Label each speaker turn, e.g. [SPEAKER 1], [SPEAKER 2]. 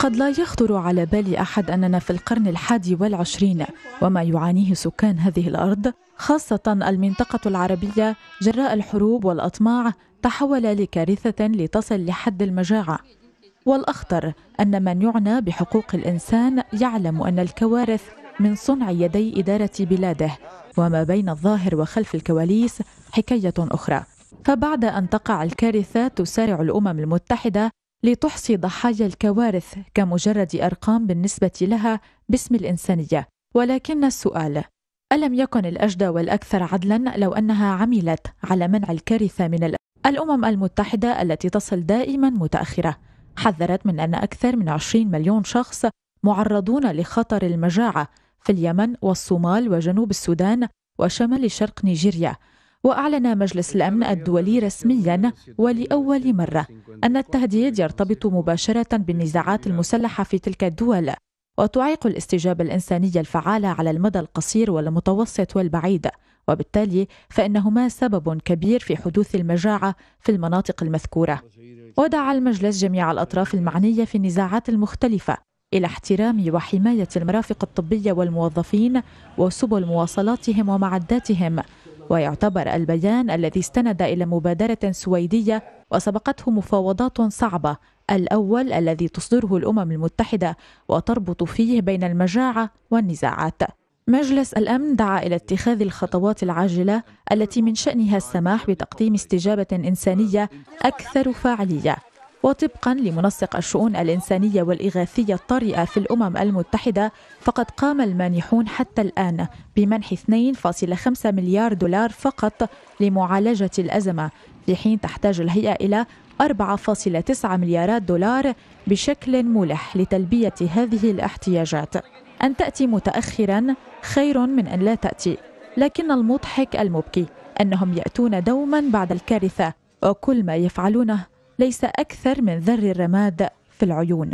[SPEAKER 1] قد لا يخطر على بال أحد أننا في القرن الحادي والعشرين وما يعانيه سكان هذه الأرض خاصة المنطقة العربية جراء الحروب والأطماع تحول لكارثة لتصل لحد المجاعة والأخطر أن من يعنى بحقوق الإنسان يعلم أن الكوارث من صنع يدي إدارة بلاده وما بين الظاهر وخلف الكواليس حكاية أخرى فبعد أن تقع الكارثة تسارع الأمم المتحدة لتحصي ضحايا الكوارث كمجرد ارقام بالنسبه لها باسم الانسانيه ولكن السؤال الم يكن الاجدى والاكثر عدلا لو انها عملت على منع الكارثه من الامم المتحده التي تصل دائما متاخره حذرت من ان اكثر من 20 مليون شخص معرضون لخطر المجاعه في اليمن والصومال وجنوب السودان وشمال شرق نيجيريا وأعلن مجلس الأمن الدولي رسميا ولأول مرة أن التهديد يرتبط مباشرة بالنزاعات المسلحة في تلك الدول وتعيق الاستجابة الإنسانية الفعالة على المدى القصير والمتوسط والبعيد وبالتالي فإنهما سبب كبير في حدوث المجاعة في المناطق المذكورة ودعا المجلس جميع الأطراف المعنية في النزاعات المختلفة إلى احترام وحماية المرافق الطبية والموظفين وسبل مواصلاتهم ومعداتهم ويعتبر البيان الذي استند إلى مبادرة سويدية وسبقته مفاوضات صعبة الأول الذي تصدره الأمم المتحدة وتربط فيه بين المجاعة والنزاعات مجلس الامن دعا الى اتخاذ الخطوات العاجله التي من شانها السماح بتقديم استجابه انسانيه اكثر فاعليه وطبقا لمنسق الشؤون الإنسانية والإغاثية الطارئة في الأمم المتحدة فقد قام المانحون حتى الآن بمنح 2.5 مليار دولار فقط لمعالجة الأزمة في حين تحتاج الهيئة إلى 4.9 مليارات دولار بشكل ملح لتلبية هذه الاحتياجات أن تأتي متأخرا خير من أن لا تأتي لكن المضحك المبكي أنهم يأتون دوما بعد الكارثة وكل ما يفعلونه ليس أكثر من ذر الرماد في العيون